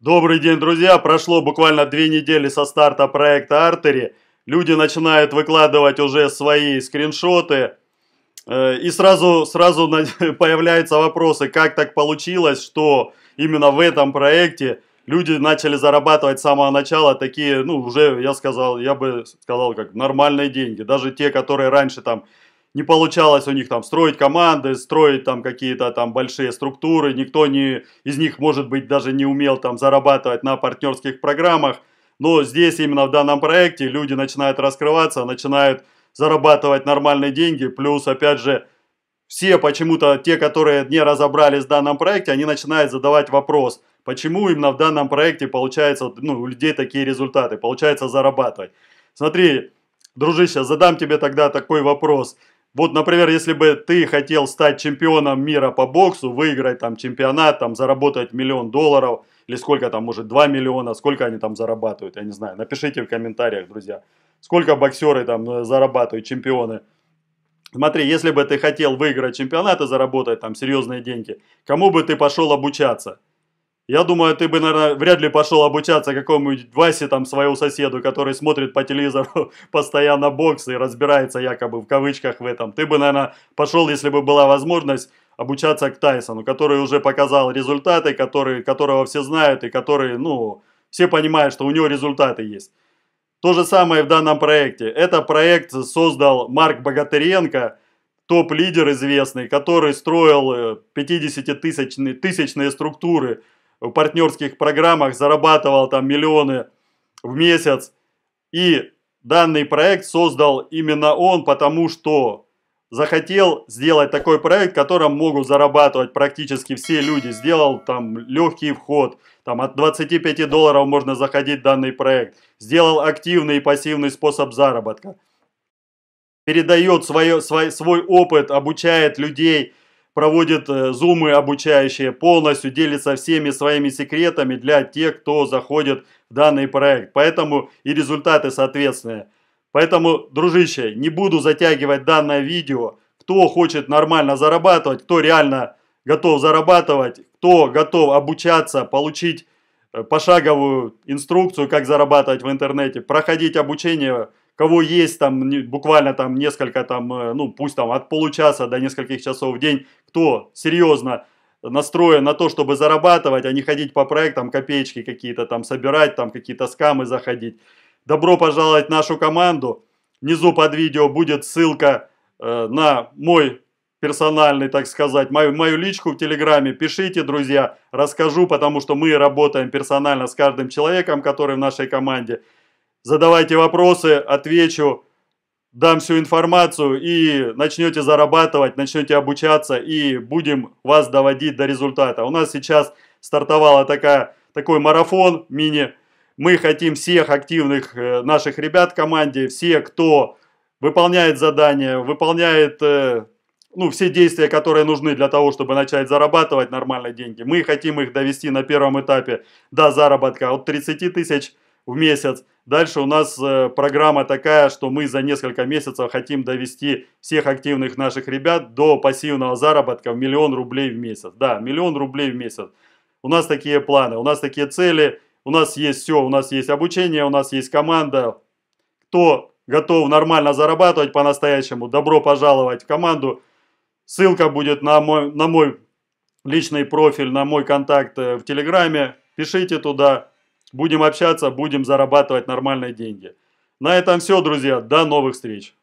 Добрый день, друзья! Прошло буквально две недели со старта проекта Артери. Люди начинают выкладывать уже свои скриншоты. Э, и сразу, сразу появляются вопросы, как так получилось, что именно в этом проекте люди начали зарабатывать с самого начала такие, ну, уже, я сказал, я бы сказал, как нормальные деньги. Даже те, которые раньше там не получалось у них там строить команды, строить там какие-то там большие структуры, никто не, из них, может быть, даже не умел там зарабатывать на партнерских программах, но здесь именно в данном проекте люди начинают раскрываться, начинают зарабатывать нормальные деньги, плюс, опять же, все почему-то, те, которые не разобрались в данном проекте, они начинают задавать вопрос, почему именно в данном проекте получается, ну, у людей такие результаты, получается зарабатывать. Смотри, дружище, задам тебе тогда такой вопрос – вот, например, если бы ты хотел стать чемпионом мира по боксу, выиграть там чемпионат, там заработать миллион долларов, или сколько там, может, 2 миллиона, сколько они там зарабатывают, я не знаю. Напишите в комментариях, друзья, сколько боксеры там э, зарабатывают, чемпионы. Смотри, если бы ты хотел выиграть чемпионат и заработать там серьезные деньги, кому бы ты пошел обучаться? Я думаю, ты бы, наверное, вряд ли пошел обучаться какому-нибудь Васе, там, своему соседу, который смотрит по телевизору постоянно бокс и разбирается якобы в кавычках в этом. Ты бы, наверное, пошел, если бы была возможность, обучаться к Тайсону, который уже показал результаты, который, которого все знают и который, ну, все понимают, что у него результаты есть. То же самое в данном проекте. Это проект создал Марк Богатыренко, топ-лидер известный, который строил 50-тысячные э, структуры, в партнерских программах зарабатывал там миллионы в месяц. И данный проект создал именно он, потому что захотел сделать такой проект, которым могут зарабатывать практически все люди. Сделал там легкий вход, там от 25 долларов можно заходить в данный проект. Сделал активный и пассивный способ заработка. Передает свое, свой, свой опыт, обучает людей – проводит э, зумы обучающие, полностью делится всеми своими секретами для тех, кто заходит в данный проект. Поэтому и результаты соответственные. Поэтому, дружище, не буду затягивать данное видео. Кто хочет нормально зарабатывать, кто реально готов зарабатывать, кто готов обучаться, получить э, пошаговую инструкцию, как зарабатывать в интернете, проходить обучение кого есть там буквально там несколько там, э, ну пусть там от получаса до нескольких часов в день, кто серьезно настроен на то, чтобы зарабатывать, а не ходить по проектам, копеечки какие-то там собирать, там какие-то скамы заходить. Добро пожаловать в нашу команду. Внизу под видео будет ссылка э, на мой персональный, так сказать, мою, мою личку в Телеграме. Пишите, друзья, расскажу, потому что мы работаем персонально с каждым человеком, который в нашей команде задавайте вопросы, отвечу, дам всю информацию и начнете зарабатывать, начнете обучаться и будем вас доводить до результата. У нас сейчас стартовала такая, такой марафон мини. Мы хотим всех активных э, наших ребят в команде, все, кто выполняет задания, выполняет э, ну, все действия, которые нужны для того, чтобы начать зарабатывать нормальные деньги. Мы хотим их довести на первом этапе до заработка от 30 тысяч в месяц. Дальше у нас э, программа такая, что мы за несколько месяцев хотим довести всех активных наших ребят до пассивного заработка в миллион рублей в месяц. Да, миллион рублей в месяц. У нас такие планы, у нас такие цели, у нас есть все, у нас есть обучение, у нас есть команда. Кто готов нормально зарабатывать по-настоящему, добро пожаловать в команду. Ссылка будет на мой, на мой личный профиль, на мой контакт э, в Телеграме. Пишите туда Будем общаться, будем зарабатывать нормальные деньги. На этом все, друзья. До новых встреч.